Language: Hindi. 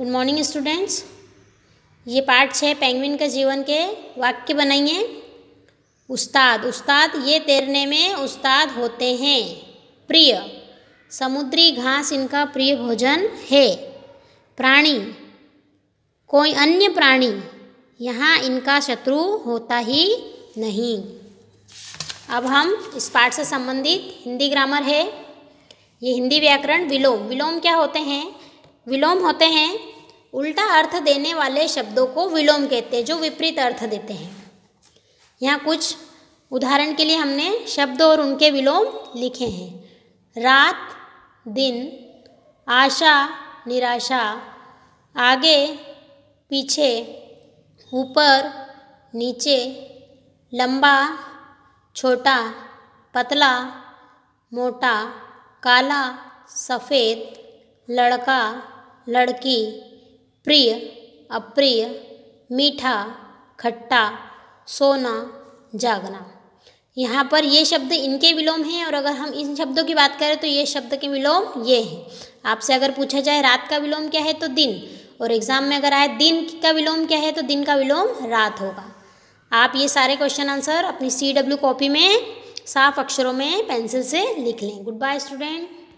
गुड मॉर्निंग स्टूडेंट्स ये पार्ट छः पेंगुइन के जीवन के वाक्य बनाइए उस्ताद उस्ताद ये तैरने में उस्ताद होते हैं प्रिय समुद्री घास इनका प्रिय भोजन है प्राणी कोई अन्य प्राणी यहाँ इनका शत्रु होता ही नहीं अब हम इस पाठ से संबंधित हिंदी ग्रामर है ये हिंदी व्याकरण विलोम विलोम क्या होते हैं विलोम होते हैं उल्टा अर्थ देने वाले शब्दों को विलोम कहते हैं जो विपरीत अर्थ देते हैं यहाँ कुछ उदाहरण के लिए हमने शब्द और उनके विलोम लिखे हैं रात दिन आशा निराशा आगे पीछे ऊपर नीचे लंबा छोटा पतला मोटा काला सफ़ेद लड़का लड़की प्रिय अप्रिय मीठा खट्टा सोना जागना यहाँ पर ये शब्द इनके विलोम हैं और अगर हम इन शब्दों की बात करें तो ये शब्द के विलोम ये हैं आपसे अगर पूछा जाए रात का विलोम क्या है तो दिन और एग्ज़ाम में अगर आए दिन का विलोम क्या है तो दिन का विलोम रात होगा आप ये सारे क्वेश्चन आंसर अपनी सी डब्ल्यू कॉपी में साफ अक्षरों में पेंसिल से लिख लें गुड बाय स्टूडेंट